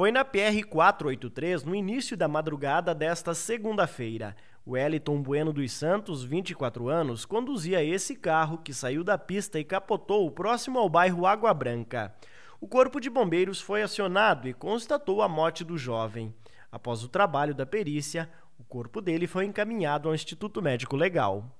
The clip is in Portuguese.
Foi na PR 483, no início da madrugada desta segunda-feira. Wellington Bueno dos Santos, 24 anos, conduzia esse carro que saiu da pista e capotou próximo ao bairro Água Branca. O Corpo de Bombeiros foi acionado e constatou a morte do jovem. Após o trabalho da perícia, o corpo dele foi encaminhado ao Instituto Médico Legal.